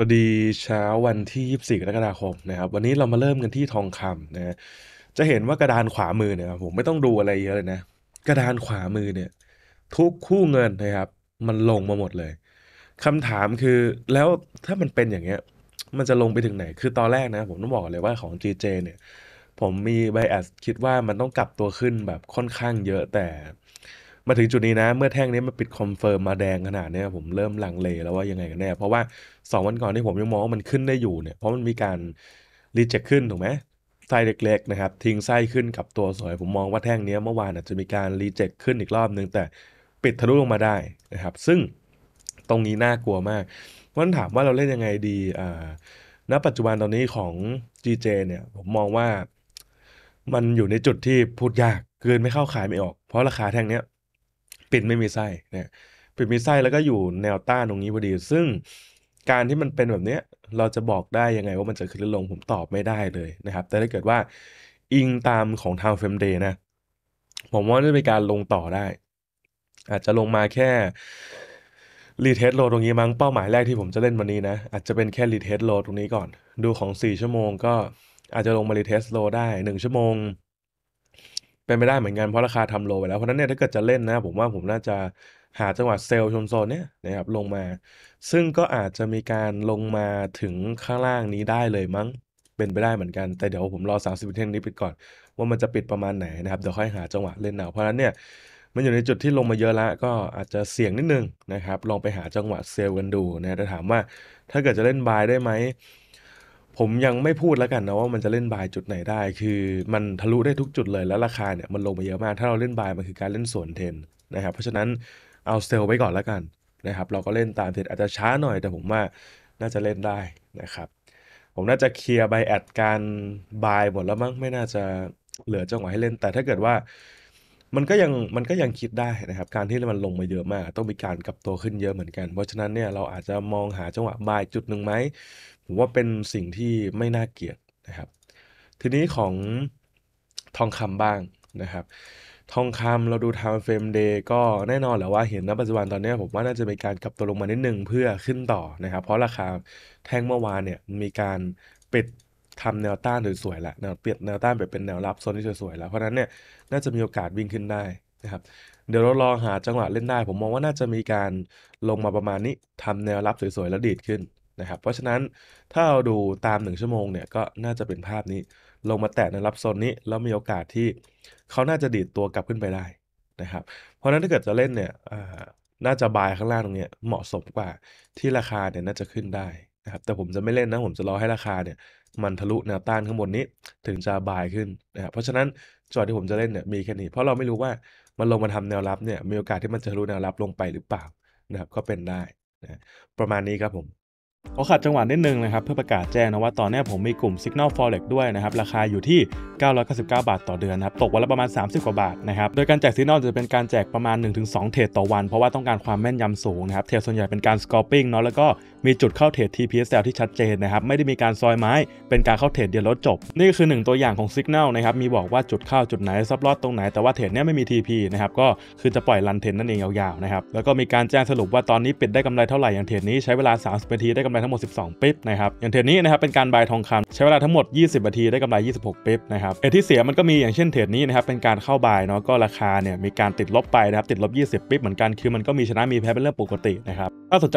สวัสดีเช้าวันที่ 24 กรกฎาคมนะครับวันนี้เรามาเริ่มกันที่ทองคำนะ จะเห็นว่ากระดานขวามือเนี่ยผมไม่ต้องดูอะไรเยอะเลยนะ กระดานขวามือเนี่ย ทุกคู่เงินนะครับ มันลงมาหมดเลยคำถามคือแล้วถ้ามันเป็นอย่างเงี้ย มันจะลงไปถึงไหน คือตอนแรกนะ ผมต้องบอกเลยว่าของ GJ เนี่ย ผมมีไบแอสคิดว่ามันต้องกลับตัวขึ้นแบบค่อนข้างเยอะแต่มาถึงจุดนี้นะ เมื่อแท่งนี้มันปิดคอนเฟิร์มมาแดงขนาดนี้ ผมเริ่มลังเลแล้วว่ายังไงกันแน่ เพราะว่า 2 วันก่อนที่ผมยังมองว่ามันขึ้นได้อยู่เนี่ย เพราะมันมีการรีเจ็คขึ้น ถูกไหมไส้เล็กๆ นะครับ ทิ้งไส้ขึ้นกับตัวสวยผมมองว่าแท่งนี้เมื่อวานอาจจะมีการรีเจ็คขึ้นอีกรอบนึง แต่ปิดทะลุลงมาได้ นะครับ ซึ่งตรงนี้น่ากลัวมากวันถามว่าเราเล่นยังไงดีอ่า ณ ปัจจุบันตอนนี้ของ GJ เนี่ย ผมมองว่า มันอยู่ในจุดที่พูดยากเกินไม่เข้าขายไม่ออก เพราะราคาแท่งเนี้ยปิดไม่มีไส้เนี่ยปิดมีไส้แล้วก็อยู่แนวต้านตรงนี้พอดี ซึ่งการที่มันเป็นแบบเนี้ยเราจะบอกได้ยังไงว่ามันจะขึ้นหรือลงผมตอบไม่ได้เลยนะครับ แต่ถ้าเกิดว่าอิงตามของทางเฟมเดย์นะ ผมว่าจะเป็นการลงต่อได้ อาจจะลงมาแค่รีเทสโลตรงนี้มั้งเป้าหมายแรกที่ผมจะเล่นวันนี้นะ อาจจะเป็นแค่รีเทสโลตรงนี้ก่อน ดูของ 4 ชั่วโมงก็อาจจะลงมารีเทสโลได้1ชั่วโมงเป็นไปได้ เหมือนกัน เพราะราคาทำโลไปแล้ว เพราะนั้นเนี่ยถ้าเกิดจะเล่นนะ ผมว่าผมน่าจะหาจังหวะเซลล์ชนโซนเนี่ยนะครับลงมา ซึ่งก็อาจจะมีการลงมาถึงข้างล่างนี้ได้เลยมั้งเป็นไปได้เหมือนกันแต่เดี๋ยวผมรอ 30เทนนี้ไปก่อน ว่ามันจะปิดประมาณไหนนะครับเดี๋ยวค่อยหาจังหวะเล่นเอาเพราะนั้นเนี่ยมันอยู่ในจุดที่ลงมาเยอะละก็อาจจะเสี่ยงนิดนึงนะครับลองไปหาจังหวะเซลล์กันดูนะแต่ถามว่าถ้าเกิดจะเล่นบายได้ไหมผมยังไม่พูดแล้วกันนะว่ามันจะเล่นบายจุดไหนได้ คือมันทะลุได้ทุกจุดเลยแล้วราคาเนี่ยมันลงมาเยอะมากถ้าเราเล่นบายมันคือการเล่นส่วนเทนนะครับเพราะฉะนั้นเอาเซลไว้ก่อนแล้วกันนะครับเราก็เล่นตามเทดอาจจะช้าหน่อย แต่ผมว่าน่าจะเล่นได้นะครับผมน่าจะเคลียร์ใบแอดการบายหมดแล้วมั้ง ไม่น่าจะเหลือจังหวะให้เล่น แต่ถ้าเกิดว่ามันก็ยังมันก็ยังคิดได้นะครับการที่มันลงมาเยอะมากต้องมีการกลับตัวขึ้นเยอะเหมือนกัน เพราะฉะนั้นเนี่ยเราอาจจะมองหาจังหวะบายจุดหนึ่งไหมผมว่าเป็นสิ่งที่ไม่น่าเกียดนะครับ ทีนี้ของทองคำบ้างนะครับ ทองคำเราดูท์เฟรมเดย์ก็แน่นอนแหละว่าเห็นณปัจจุบันตอนนี้ ผมว่าน่าจะมีการกลับตัวลงมานิดนึงเพื่อขึ้นต่อนะครับเพราะราคาแท่งเมื่อวานเนี่ยมีการปิดทำแนวต้านสวยๆและวเปลี่ยนแนวต้านไปเป็นแนวรับโซนที่สวยๆแล้วเพราะนั้นเนี่ยน่าจะมีโอกาสวิ่งขึ้นได้นะครับเดี๋ยวเราลองหาจังหวะเล่นได้ ผมมองว่าน่าจะมีการลงมาประมาณนี้ทำแนวรับสวยๆ แล้วดีดขึ้นนะครับเพราะฉะนั้นถ้าเราดูตาม 1 ชั่วโมง เนี่ย ก็น่าจะเป็นภาพนี้ลงมาแตะแนวรับโซนนี้ แล้วมีโอกาสที่เขาน่าจะดีดตัวกลับขึ้นไปได้นะครับเพราะนั้นถ้าเกิดจะเล่นเนี่ยน่าจะบายข้างล่างตรงนี้เหมาะสมกว่าที่ราคาเนี่ยน่าจะขึ้นได้นะครับแต่ผมจะไม่เล่นนะ ผมจะรอให้ราคาเนี่ยมันทะลุแนวต้านข้างบนนี้ถึงจะบายขึ้นนะครับเพราะฉะนั้นจอดที่ผมจะเล่นเนี่ยมีแค่นี้เพราะเราไม่รู้ว่า มันลงมาทำแนวรับเนี่ยมีโอกาสที่มันจะทะลุแนวรับลงไปหรือเปล่านะครับก็เป็นได้นะประมาณนี้ครับผม ขอขัดจังหวะนิดนึงนะครับเพื่อประกาศแจ้งนะว่า ตอนนี้ผมมีกลุ่ม Signal Forex ด้วยนะครับราคาอยู่ที่999บาท ต่อเดือนนะครับตกวันละประมาณ 30กว่าบาทนะครับโดยการแจก Signal จะเป็นการแจกประมาณ1-2เทรดต่อวัน เพราะว่าต้องการความแม่นยำสูงนะครับเทรดส่วนใหญ่เป็นการ scalping เนาะแล้วก็มีจุดเข้าเทรด TPSL ที่ชัดเจนนะครับไม่ได้มีการซอยไม้เป็นการเข้าเทรดเดียวลดจบ นี่คือ1ตัวอย่างของ Signal นะครับมีบอกว่าจุดเข้าจุดไหนซับลอดตรงไหนแต่ว่าเทรดเนี้ยไม่มี TP นะครับก็คือจะปล่อยรันเทรดนั่นเองยาวๆนะครับแล้วก็มีการแจ้งสรุปว่าตอนนี้ปิดได้กำไรเท่าไหร่ อย่างเทรดนี้ใช้เวลา 30นาทีได้กำไรทั้งหมด12ปิ๊บนะครับอย่างเทรดนี้นะครับเป็นการบายทองคำใช้เวลาทั้งหมด 20นาทีได้กำไร26ปิ๊บนะครับเอที่เสียมันก็มีอย่างเช่นเทรดนี้นะครับเป็นการเข้าบายเนาะก็ราคาเนี่ยมีการติดลบไปนะครับติดลบ 20ปิ๊บเหมือนกันคือมันก็มีชนะมีแพ้เป็นเรื่องปกตินะครับถ้าสนใจ